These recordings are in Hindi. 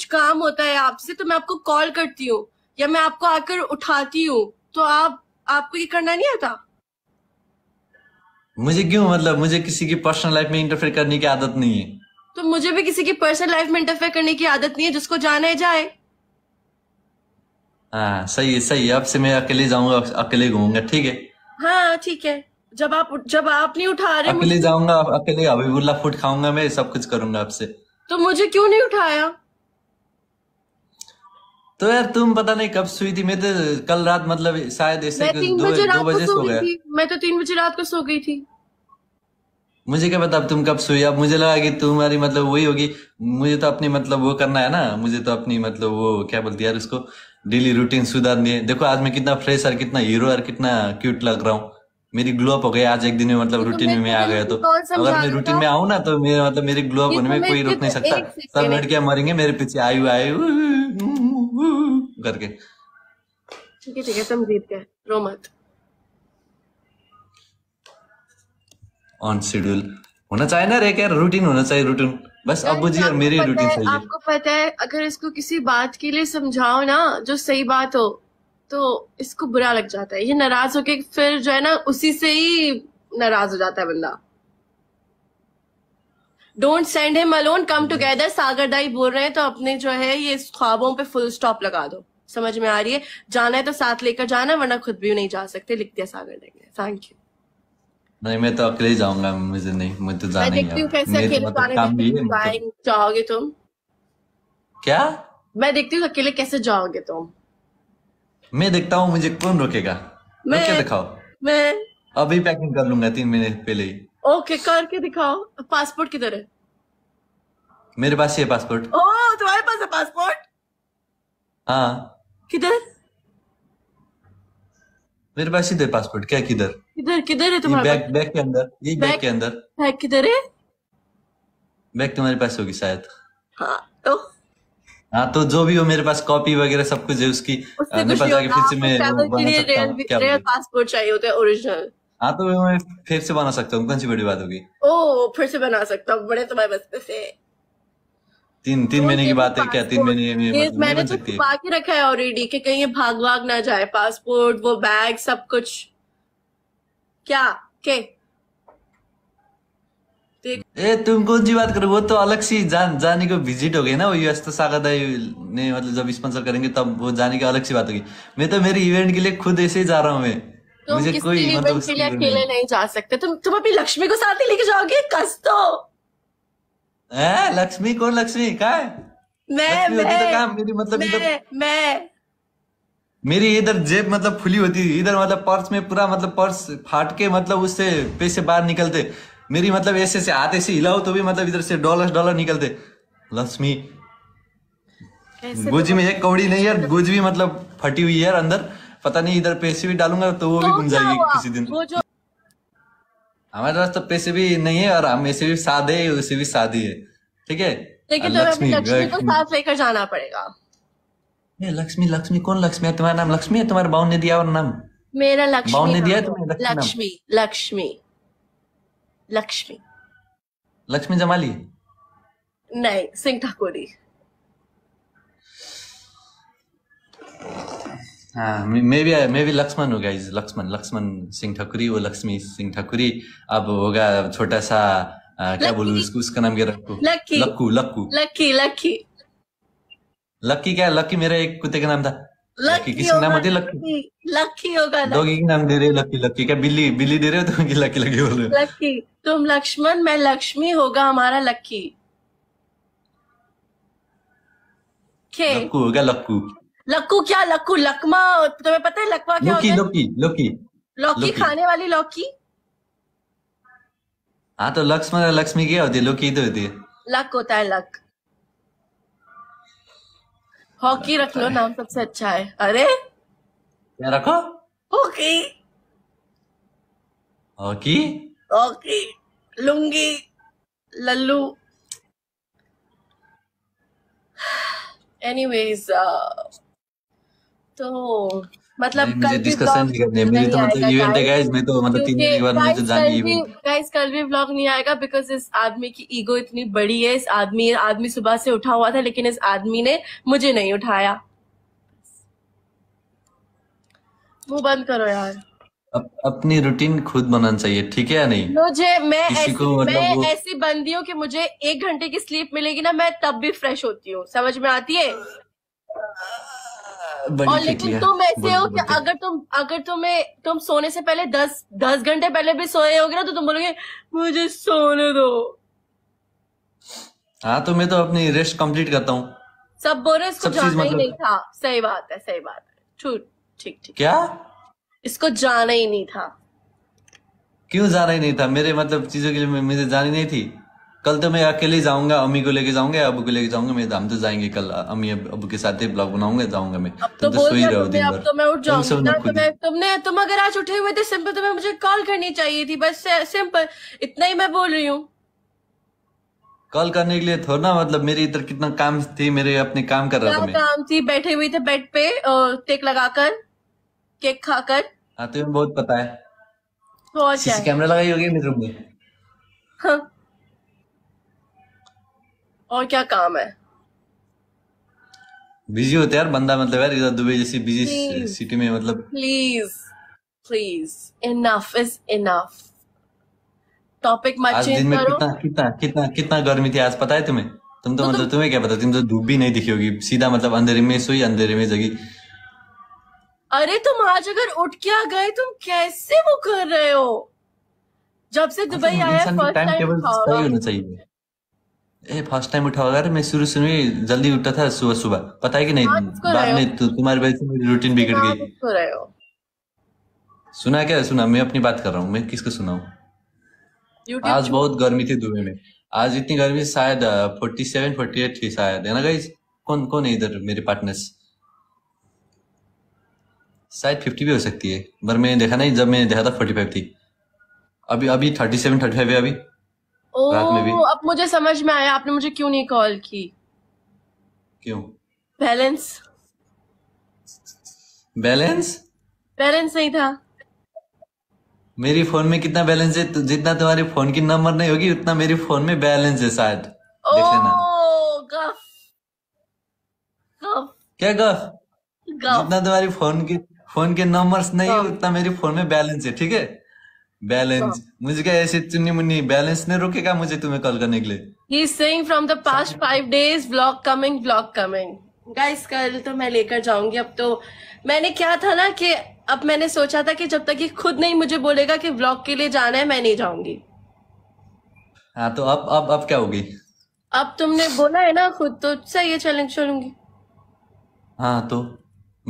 कुछ काम होता है आपसे तो मैं आपको कॉल करती हूँ या मैं आपको आकर उठाती हूँ तो आप आपको ये करना नहीं आता मुझे क्यों मतलब मुझे किसी की पर्सनल लाइफ में इंटरफेयर करने की आदत नहीं है तो मुझे भी किसी की पर्सनल लाइफ में इंटरफेयर करने की आदत नहीं है जिसको जाने जाए हाँ सही है सही है आपसे मैं अकेले जाऊंगा अकेले घूमूंगा ठीक है हाँ ठीक है जब आप जब आप नहीं उठा रहे अकेले जाऊंगा अकेले अभी फूड खाऊंगा मैं सब कुछ करूंगा आपसे तो मुझे क्यों नहीं उठाया तो यार तुम पता नहीं कब सोई थी मैं तो कल रात मतलब शायद ऐसे दो बजे सो गया मैं तो तीन बजे रात को सो गई थी मुझे क्या पता अब तुम कब सोई अब मुझे लगा कि तुम्हारी मतलब वही होगी मुझे तो अपनी मतलब वो करना है ना मुझे तो अपनी मतलब वो क्या बोलती यार उसको डेली रूटीन सुधारनी है देखो आज मैं कितना फ्रेश और कितना हीरो और कितना क्यूट लग रहा हूँ मेरी ग्लो अप हो गई आज एक दिन में मतलब रूटीन तो में मैं आ गया तो अगर मैं रूटीन में आऊँ ना तो मेरे मतलब मेरी ग्लो अप होने तो में कोई रोक नहीं सकता सब लड़कियां मरेंगे मेरे पीछे आयु आयु करके ठीक है ठीक है तुम जीत गए रो मत ऑन शेड्यूल होना चाहिए ना रे क्या रूटीन होना चाहिए रूटीन बस अबू जी और मेरी रूटीन चाहिए आपको पता है अगर इसको किसी बात के लिए समझाओ ना जो सही बात हो तो इसको बुरा लग जाता है ये नाराज होके फिर जो है ना उसी से ही नाराज हो जाता है बंदा don't send him alone come together Sagar दाई बोल रहे हैं तो अपने जो है ये ख्वाबों पे फुल स्टॉप लगा दो समझ में आ रही है जाना है तो साथ लेकर जाना वरना खुद भी नहीं जा सकते लिख दिया सागर दाई ने थैंक यू नहीं मैं तो अकेले जाऊंगा मुझे नहीं मुझे तो जाना ही है कैसे तो अकेले मतलब जाने जाओगे तुम क्या मैं देखती हूँ अकेले कैसे जाओगे तुम मैं देखता हूँ मुझे कौन रोकेगा मैं दिखाओ मैं अभी पैकिंग कर लूंगा तीन महीने पहले ही ओके करके दिखाओ पासपोर्ट किधर है मेरे पास ये पासपोर्ट ओ तुम्हारे पास है पासपोर्ट हाँ किधर मेरे पास इधर पासपोर्ट तो क्या किधर किधर किधर है तुम्हारा बैग बैग के अंदर ये बैग के अंदर बैग किधर है बैग तुम्हारे पास होगी शायद हाँ तो हाँ तो जो भी हो मेरे पास कॉपी वगैरह सब कुछ है उसकी मेरे पास आगे फिर से तो मैं बना सकता हूँ पासपोर्ट चाहिए होता है ओरिजिनल हाँ तो मैं फिर से बना सकता हूँ कौन सी बड़ी बात होगी ओ फिर से बना सकता हूँ बड़े तुम्हारे तो बस से तीन तीन तो महीने की बात है क्या तीन महीने में मतलब मैंने तो बाकी रखा है ऑलरेडी कि कहीं भाग भाग ना जाए पासपोर्ट वो बैग सब कुछ क्या के ए तुम कौन सी बात करो वो तो अलग सी जान, जाने को विजिट हो गई ना वो यूएस तो सागर ने मतलब जब स्पॉन्सर करेंगे तब वो जाने की अलग सी बात होगी मैं तो मेरे इवेंट के लिए खुद ऐसे ही जा रहा हूँ मैं तुम मुझे कोई इवेंट मतलब के लिए अकेले नहीं जा सकते तुम तुम अभी लक्ष्मी को साथ ही लेके जाओगे कस तो लक्ष्मी कौन लक्ष्मी का मैं तो मैं तो मेरी मतलब मैं मैं मेरी इधर जेब मतलब खुली होती थी इधर मतलब पर्स में पूरा मतलब पर्स फाट के मतलब उससे पैसे बाहर निकलते मेरी मतलब ऐसे से हाथ ऐसे हिलाओ तो भी मतलब इधर से डॉलर डॉलर निकलते लक्ष्मी तो गोजी में एक कौड़ी नहीं यार गोजी भी मतलब फटी हुई है यार अंदर पता नहीं इधर पैसे भी डालूंगा तो वो भी घूम तो जाएगी किसी दिन हमारे पास तो पैसे भी नहीं है और हम ऐसे भी सादे है उसे भी शादी है ठीक है लेकिन लक्ष्मी को साथ लेकर जाना पड़ेगा लक्ष्मी लक्ष्मी कौन लक्ष्मी है तुम्हारा नाम लक्ष्मी है तुम्हारे बाउन ने दिया और नाम मेरा लक्ष्मी बाउन ने दिया लक्ष्मी लक्ष्मी लक्ष्मी लक्ष्मी जमाली नहीं सिंह ठाकुरी मेबी मेबी लक्ष्मण होगा इज लक्ष्मण लक्ष्मण सिंह ठकुरी वो लक्ष्मी सिंह ठकुरी अब होगा छोटा सा क्या बोलू उसको उसका नाम क्या रखू लक्की लक्कू लक्कू लक्की लक्की लक्की क्या लक्की मेरा एक कुत्ते का नाम था लक्की किसी नाम होती लक्की लक्की होगा डॉगी का नाम दे रहे लक्की लक्की क्या बिल्ली बिल्ली दे रहे हो तुम लक्की लक्की बोल रहे हो लक्की तुम लक्ष्मण मैं लक्ष्मी होगा हमारा लक्की लक्कू होगा लक्कू लक्कू क्या लक्कू लकमा तुम्हें पता है लकवा क्या लौकी लौकी लौकी लौकी खाने वाली लौकी हाँ तो लक्स मतलब लक्ष्मी क्या होती है लौकी तो होती है लक होता है लक हॉकी रख लो नाम सबसे अच्छा है अरे क्या रखो हॉकी हॉकी हॉकी लुंगी लल्लू एनीवेज uh, तो मतलब मुझे डिस्कशन नहीं करने मेरी तो मतलब इवेंट है गाइस मैं तो मतलब तीन दिन बाद मुझे जाना है गाइस कल भी व्लॉग नहीं आएगा बिकॉज इस आदमी की ईगो इतनी बड़ी है इस आदमी आदमी सुबह से उठा हुआ था लेकिन इस आदमी ने मुझे नहीं उठाया मुंह बंद करो यार अप, अपनी रूटीन खुद बनाना चाहिए ठीक है या नहीं मुझे मैं ऐसी मतलब मैं ऐसी बंदी हूँ कि मुझे एक घंटे की स्लीप मिलेगी ना मैं तब भी फ्रेश होती हूँ समझ में आती है और लेकिन तुम ऐसे हो कि अगर तुम अगर तुम्हें तुम सोने से पहले दस दस घंटे पहले भी सोए होगे ना तो तुम बोलोगे मुझे सोने दो हाँ तो मैं तो अपनी रेस्ट कंप्लीट करता हूँ सब बोल रहे इसको जाना ही मतलब नहीं था सही बात है सही बात है ठीक ठीक क्या इसको जाना ही नहीं था क्यों जाना ही नहीं था मेरे मतलब चीजों के लिए मुझे जानी नहीं थी कल तो मैं अकेले जाऊंगा अम्मी को लेके जाऊंगा अबू को लेके जाऊंगा मेरे दाम तो जाएंगे कल अम्मी अब के साथ ब्लॉग बनाऊंगा जाऊंगा मैं अब तो, तो सोई रहो दिन भर तो मैं उठ जाऊंगा तुम तुमने तुम अगर आज उठे हुए थे सिंपल तुम्हें मुझे कॉल करनी चाहिए थी बस सिंपल इतना ही मैं बोल रही हूँ कॉल करने के लिए थोड़ा ना मतलब मेरे इधर कितना काम थी मेरे अपने काम कर रहा था मैं काम थी बैठे हुए थे बेड पे और टेक लगाकर केक खाकर हाँ तुम्हें बहुत पता है कैमरा लगाई होगी मेरे रूम में हाँ और क्या काम है बिजी होते यार बंदा मतलब यार इधर दुबई जैसी बिजी सिटी में मतलब please please enough is enough topic मत चेंज करो कितना कितना कितना कितना गर्मी थी आज पता है तुम्हें तुम तो, तो मतलब तुम्हें क्या पता तुम तो धूप भी नहीं दिखी होगी सीधा मतलब अंधेरे में सोई अंधेरे में जगी अरे तुम आज अगर उठ के आ गए तुम कैसे वो कर रहे हो जब से हाँ, दुबई तो आया फर्स्ट टाइम टेबल सही होना चाहिए ए फर्स्ट टाइम उठा होगा मैं शुरू शुरू में जल्दी उठता था सुबह सुबह पता है कि नहीं तो बाद में तु, तो तुम्हारी वजह से मेरी रूटीन बिगड़ गई तो सुना क्या सुना मैं अपनी बात कर रहा हूँ मैं किसको सुनाऊ आज बहुत गर्मी थी दुबई में आज इतनी गर्मी शायद फोर्टी सेवन फोर्टी एट थी शायद है ना गाइज कौन कौन है इधर मेरे पार्टनर्स शायद फिफ्टी भी हो सकती है पर मैंने देखा नहीं जब मैंने देखा था फोर्टी फाइव थी अभी अभी थर्टी सेवन थर्टी फाइव है अभी ओ भी अब मुझे समझ में आया आपने मुझे क्यों नहीं कॉल की क्यों बैलेंस बैलेंस बैलेंस नहीं था मेरी फोन में कितना बैलेंस है तो जितना तुम्हारे फोन की नंबर नहीं होगी उतना मेरे फोन में बैलेंस है शायद देख गफ क्या गफ गफ जितना तुम्हारी फोन की फोन के नंबर्स नहीं है उतना मेरे फोन में बैलेंस है ठीक है बैलेंस मुझे क्या ऐसे चुन्नी मुन्नी बैलेंस ने रोकेगा मुझे तुम्हें कॉल करने के लिए ही is saying from the past five days vlog coming vlog coming guys कल तो मैं लेकर जाऊंगी अब तो मैंने क्या था ना कि अब मैंने सोचा था कि जब तक ये खुद नहीं मुझे बोलेगा कि व्लॉग के लिए जाना है मैं नहीं जाऊंगी हाँ तो अब अब अब क्या होगी अब तुमने बोला है ना खुद तो सही है चैलेंज चलूंगी हाँ तो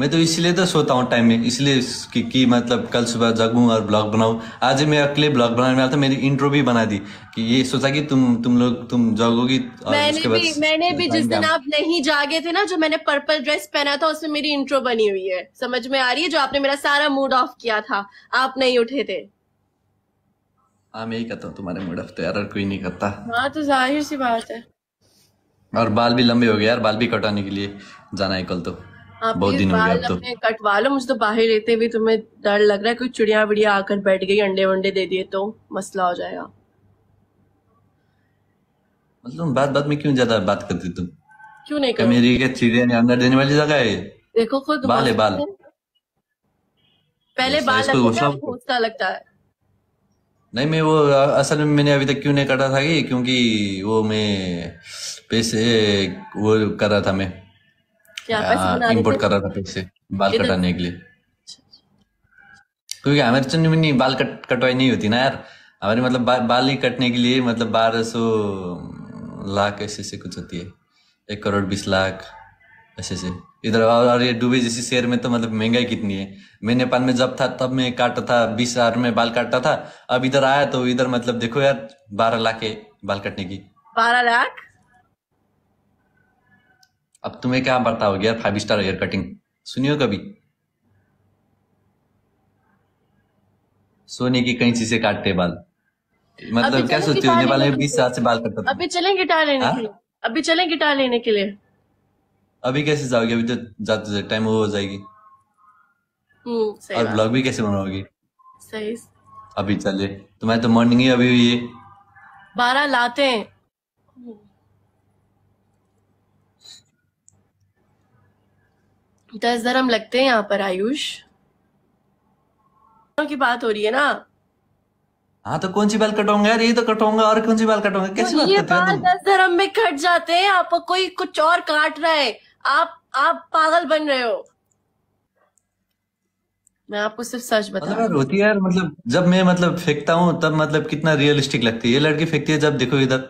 मैं तो इसलिए तो सोता हूँ टाइम में इसलिए कि, कि मतलब कल सुबह जगूँ और ब्लॉग बनाऊँ आज मैं अकेले ब्लॉग बनाने वाला था मेरी इंट्रो भी बना दी कि ये सोचा कि तुम तुम लोग तुम जागोगी मैंने भी मैंने भी जिस दिन आप नहीं जागे थे ना जो मैंने पर्पल ड्रेस पहना था उसमें मेरी इंट्रो बनी हुई है समझ में आ रही है जो आपने मेरा सारा मूड ऑफ किया था आप नहीं उठे थे हाँ मैं ही करता हूँ तुम्हारे मूड ऑफ तो यार कोई नहीं करता हाँ तो जाहिर सी बात है और बाल भी लंबे हो गए यार बाल भी कटाने के लिए जाना है कल तो बहुत दिन हो गया तो कटवा लो मुझे तो बाहर रहते भी तुम्हें डर लग रहा है कोई चिड़िया बिड़िया आकर बैठ गई अंडे वंडे दे दिए तो मसला हो जाएगा मतलब तुम बात बात में क्यों ज्यादा बात करती तुम क्यों नहीं कर मेरी क्या चिड़िया ने अंदर देने वाली जगह है देखो खुद बाल है बाल पहले बाल घोसला लगता है नहीं मैं वो असल में मैंने अभी तक क्यों नहीं काटा था कि क्योंकि वो मैं पैसे वो कर रहा था मैं इम्पोर्ट कर रहा था पैसे बाल कटाने के लिए अच्छा, अच्छा। क्योंकि हमारे चुन्नी मुन्नी बाल कट कटवाई नहीं होती ना यार हमारे मतलब बा, बाल ही कटने के लिए मतलब बारह सौ हम्म, लाख ऐसे से कुछ होती है एक करोड़ बीस लाख ऐसे से इधर और और ये डूबे जैसी शेयर में तो मतलब महंगाई कितनी है मैं नेपाल में जब था तब मैं काटता था बीस हजार में बाल काटता था अब इधर आया तो इधर मतलब देखो यार बारह लाख है बाल कटने की बारह लाख अब तुम्हें क्या पता होगी यार फाइव स्टार हेयर कटिंग सुनियो कभी सोने की कहीं चीजें काटते बाल मतलब क्या सोचते हो नेपाल में बीस साल से बाल कटता था अभी चलें गिटार लेने हाँ? के अभी चलें गिटार लेने के लिए अभी कैसे जाओगे अभी तो जाते जाते टाइम हो जाएगी हम्म, और ब्लॉग भी कैसे बनाओगे सही अभी चले तुम्हारे तो मॉर्निंग ही अभी हुई है बारह लाते हैं दस धर्म लगते हैं यहाँ पर आयुष की बात हो रही है ना हाँ तो कौन सी बाल कटोंगे यार ये तो कटोंगे और कौन सी बाल कटोंगे कैसे तो ये बाल दस धर्म में कट जाते हैं आपको कोई कुछ और काट रहा है आप आप पागल बन रहे हो मैं आपको सिर्फ सच मतलब बता मतलब होती है यार मतलब जब मैं मतलब फेंकता हूँ तब मतलब कितना रियलिस्टिक लगती है ये लड़की फेंकती है जब देखो इधर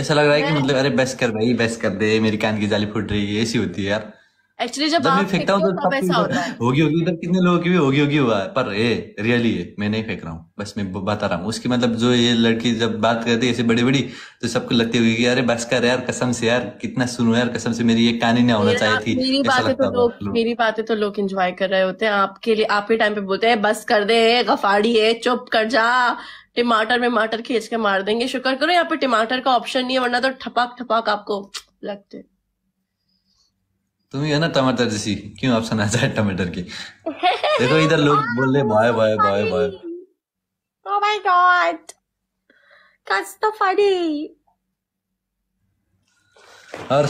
ऐसा लग रहा है कि मतलब अरे बेस्ट कर भाई बेस्ट कर दे मेरी कान की जाली फूट रही है ऐसी होती है यार एक्चुअली जब, आप फेंकता हूँ तो ऐसा होता है होगी होगी उधर कितने लोगों की भी होगी होगी हुआ पर ये रियली है मैं नहीं फेंक रहा हूँ बस मैं बता रहा हूँ उसकी मतलब जो ये लड़की जब बात करती है ऐसे बड़ी बड़ी तो सबको लगती होगी कि अरे बस कर यार कसम से यार कितना सुनो यार कसम से मेरी ये कहानी ना होना चाहिए थी तो मेरी बातें तो लोग मेरी बातें तो लोग इंजॉय कर रहे होते हैं आपके लिए आपके टाइम पे बोलते हैं बस कर दे गफाड़ी है चुप कर जा टमाटर में मटर खींच के मार देंगे शुक्र करो यहाँ पे टमाटर का ऑप्शन नहीं है वरना तो ठपाक ठपाक आपको लगते तुम ही है ना टमाटर जैसी क्यों आप सुना चाहे टमाटर की देखो इधर लोग बोल रहे bye bye bye bye oh और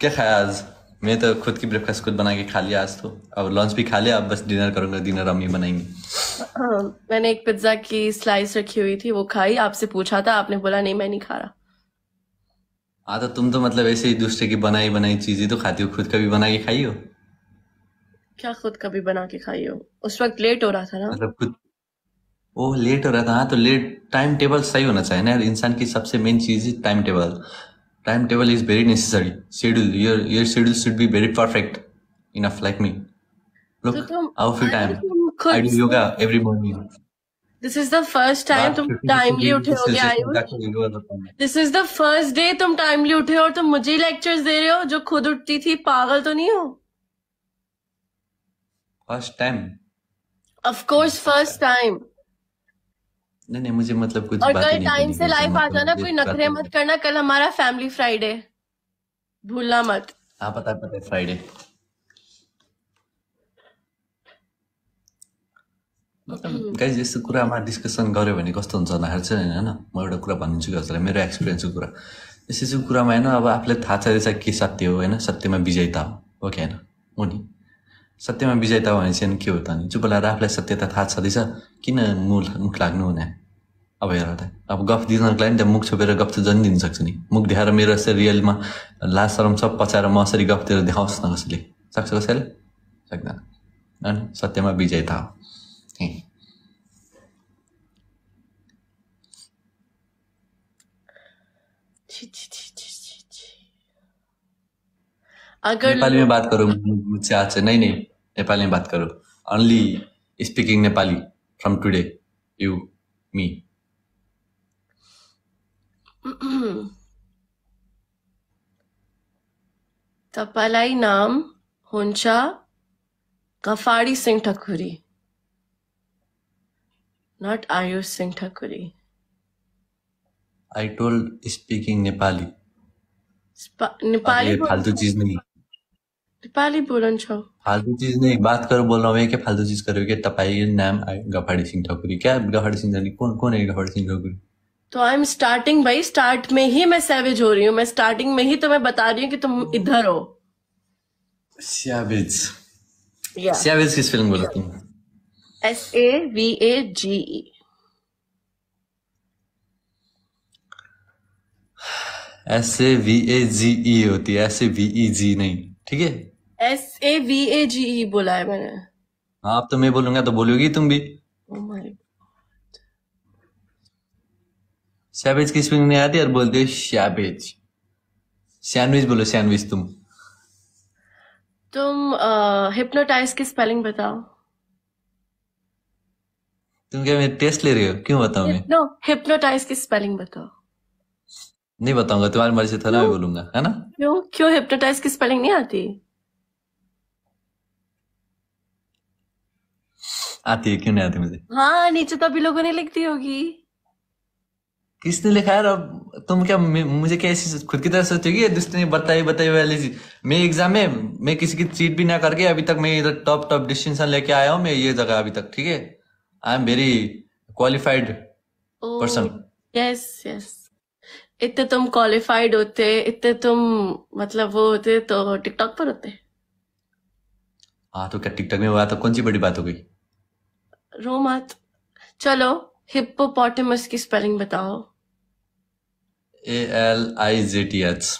क्या खाया आज मैं तो खुद की ब्रेकफास्ट खुद बना के खा लिया आज तो अब लंच भी खा लिया अब बस डिनर करूंगा डिनर हम ही बनाएंगे मैंने एक पिज्जा की स्लाइस रखी हुई थी वो खाई आपसे पूछा था आपने बोला नहीं मैं नहीं खा रहा हाँ तो तुम तो मतलब ऐसे ही दूसरे की बनाई बनाई चीजें तो खाती हो खुद कभी बना के खाई हो क्या खुद कभी बना के खाई हो उस वक्त लेट हो रहा था ना मतलब खुद ओ लेट हो रहा था हाँ तो लेट टाइम टेबल सही होना चाहिए ना इंसान की सबसे मेन चीज है time table time table is very necessary schedule your your schedule should be very perfect enough like me look how few time I do yoga every morning this is the first time तुम टाइमली उठे हो गया this is the first day तुम टाइमली उठे हो और तुम मुझे लेक्चर दे रहे हो जो खुद उठती थी पागल तो नहीं हो first time of course first time नहीं नहीं मुझे मतलब कुछ और कल टाइम से लाइफ आ जाना कोई नखरे मत करना कल हमारा फैमिली फ्राइडे भूलना मत हाँ पता पता फ्राइडे Mm. गाइज यस्तो कुरामा डिस्कसन गऱ्यो भने कस्तो हुन्छ भन्दाखेरि चाहिँ होइन म एउटा कुरा भनिदिन्छु कि हजुरलाई मेरो एक्सपिरियन्सको कुरा यस्तो चाहिँ कुरामा होइन अब आफूलाई थाहा छ रहेछ के सत्य हो होइन सत्यमा विजयता हो ओके होइन हो नि सत्यमा विजयता हो भने चाहिँ के हो त नि चुप लगाएर आफूलाई सत्यता थाहा छँदैछ किन मुख मुख लाग्नु हुने अब हेर त अब गफ दिनको लागि त मुख छोपेर गफ त झन् सक्छ नि मुख देखाएर मेरो यस्तो रियलमा लासरम सब पचाएर म यसरी गफ दिएर देखाओस् न कसैले सक्छ कसैले सक्दैन होइन सत्यमा विजयता हो अगर नेपाली में बात करो मुझसे आज से नहीं नहीं नेपाली में बात करो only speaking Nepali from today you me तपाईँलाई नाम हुन्छ Gafadi Singh Thakuri not Ayush Singh Thakuri I told speaking Nepali Nepali फालतू चीज नहीं नेपाली बोलन छ फालतू चीज नहीं बात कर बोल रहा हूँ क्या फालतू चीज करो क्या तपाईँ नाम गफाड़ी सिंह ठाकुरी क्या गफाड़ी सिंह जानी कौन कौन है गफाड़ी सिंह ठाकुरी तो आई एम स्टार्टिंग भाई स्टार्ट में ही मैं सैवेज हो रही हूँ मैं स्टार्टिंग में ही तो मैं बता रही हूँ कि तुम इधर हो सैवेज yeah. सैवेज किस फिल्म बोला तुम S A V A G E S A V A G E होती है एस ए वी ई जी नहीं ठीक है S A V A G ई बोला है मैंने हाँ आप तो मैं बोलूंगा तो बोलोगी तुम भी सैबेज oh की स्पिंग नहीं आती और बोलते हो सैवेज सैंडविच बोलो सैंडविच तुम तुम हिप्नोटाइज की स्पेलिंग बताओ तुम क्या मेरे टेस्ट ले रहे हो क्यों बताओ मैं नो हिप्नोटाइज की स्पेलिंग बताओ नहीं बताऊंगा तुम्हारी मर्जी था ना मैं बोलूंगा है ना क्यों क्यों हिप्नोटाइज की स्पेलिंग नहीं आती आती है क्यों नहीं आती मुझे हाँ नीचे तो अभी लोगों ने लिख दी होगी किसने लिखा है अब तुम क्या मुझे कैसी खुद की तरह सोचोगी दूसरे ने बताई बताई वाली चीज मैं एग्जाम में मैं किसी की चीट भी ना करके अभी तक मैं इधर टॉप टॉप डिस्टिंक्शन लेके आया हूँ मैं ये जगह अभी तक ठीक है I am very qualified person yes yes इतने तुम क्वालिफाइड होते इतने तुम मतलब वो होते तो टिकटॉक पर होते हाँ तो क्या टिकटॉक में हुआ तो कौन सी बड़ी बात हो गई रो मत चलो हिप्पोपोटेमस की स्पेलिंग बताओ A L I J T H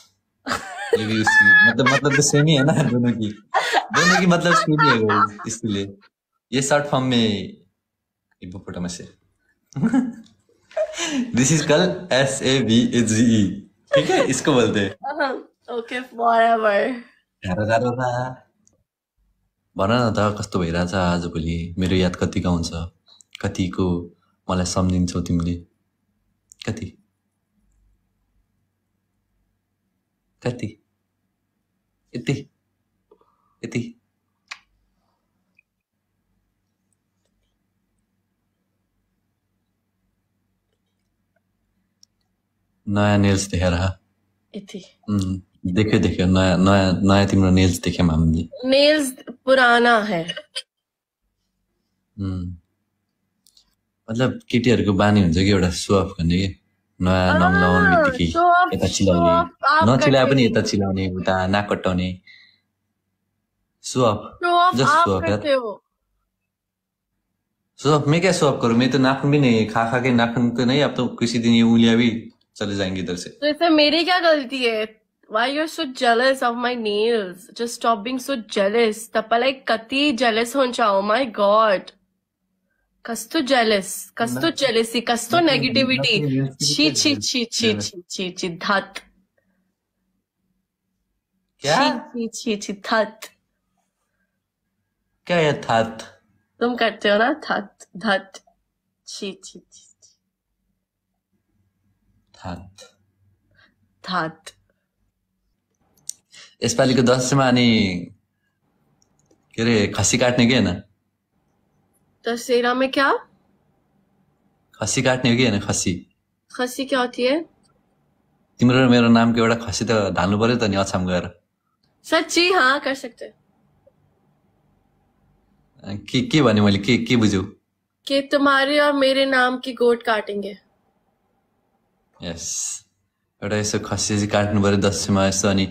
ये भी उसकी मतलब मतलब तो सेम ही है ना दोनों की दोनों की मतलब सेम ही है इसलिए ये शॉर्ट फॉर्म में हिप्पोपोटेमस है दिस इज कल S A B A G E ठीक है इसको बोलते ओके फॉरएवर uh-huh. भन न त कस्तो भइरहेछ भोलि मेरो याद कतिको आउँछ कतिको मलाई सम्झिन्छौ तिमीले कति कति यति यति नया नेल्स देखेर यति देखे देखे नया नया नया तिम्रो नेल्स देखे हामीले नेल्स पुराना है हम्म। मतलब केटीहरूको बानी हुन्छ कि एउटा सो अफ गर्ने कि नयाँ नङ लगाउने बित्तिकै यता चिलाउने नचिलाए पनि यता चिलाउने उता नाक कट्टाउने show off just show off show off मैं क्या सो अफ करूँ मैं तो नाखून भी नहीं खा खा के नाखून तो नहीं अब तो किसी दिन ये उंगलियां भी चले जाएंगे इधर से तो इसमें मेरी क्या गलती है why you're so jealous of my nails just stop being so jealous tapalai kati jealous honcha oh my god kasto jealous kasto jealousy kasto negativity chi chi chi chi chi chi chi dhat क्या छी छी छी थत क्या है थत तुम करते हो ना थत धत छी छी छी थात थात यसपालिको दसैँमा अनि के अरे खसी काट्ने कि होइन दसैँमा के क्या खसी काट्ने हो कि होइन खसी खसी क्या होती तिम्रो र मेरो नामको एउटा खसी त ढाल्नु पर्यो त नि अछाम गएर सच्ची हाँ कर सकते के के भने मैले के के बुझ्यौ के तुम्हारे और मेरे नाम की गोट काटेंगे यस एउटा यसो खसी काट्नु पऱ्यो दसैँमा यसो अनि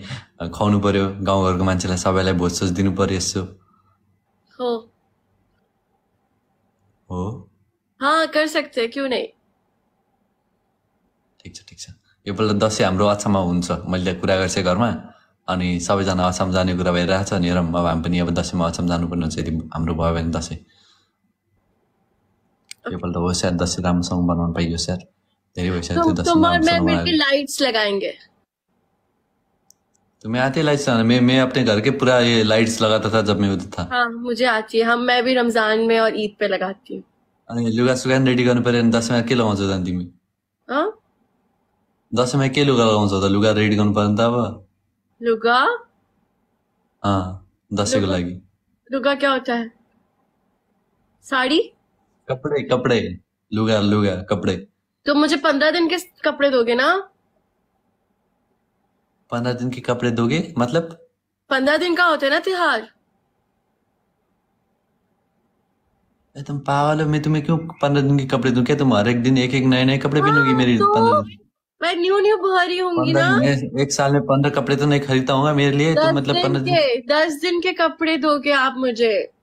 खुवाउनु पऱ्यो गाउँघरको मान्छेलाई सबैलाई भोजसोज दिनु पऱ्यो यसो हो हो हाँ कर सकते क्यों नहीं ठिक छ ठिक छ पल्ट दसैँ हाम्रो अछाममा हुन्छ मैले कुरा गर्छु घरमा अनि सबैजना असम जाने कुरा भइरहेको छ अनि हेरौँ अब हामी पनि अब दसैँमा असम जानुपर्ने हुन्छ यदि हाम्रो भयो भने दसैँ योपल्ट हो स्याहार दसैँ राम्रोसँग बनाउनु पाइयो स्याहार तेरे वैसे तो, तो लाइट्स लगाएंगे तुम्हें तो आती लाइट्स लगाना मैं मैं अपने घर के पूरा ये लाइट्स लगाता था जब मैं उधर था हाँ मुझे आती है हम मैं भी रमजान में और ईद पे लगाती हूँ अरे लुगा सुगन रेडी करने पर 10 में अकेले हो जाता तिमी हां 10 में हाँ? अकेले लुगा लगाउँ जाता लुगा रेडी गर्नु पर्दैन त लुगा हां 10 को लागि लुगा क्या होता है साड़ी कपड़े कपड़े लुगा लुगा कपड़े तो मुझे पंद्रह दिन के कपड़े दोगे ना पंद्रह दिन के कपड़े दोगे मतलब पंद्रह दिन का होता है ना त्योहार तुम पागल हो मैं तुम्हें क्यों पंद्रह दिन के कपड़े दूं क्या तुम हर एक दिन एक एक नए नए कपड़े पहनोगी हाँ, मेरे तो, पंद्रह दिन मैं न्यू न्यू बुहारी होंगी ना एक साल में पंद्रह कपड़े तो नहीं खरीदता हूँ मेरे लिए तो मतलब पंद्रह दिन दस दिन के कपड़े दोगे आप मुझे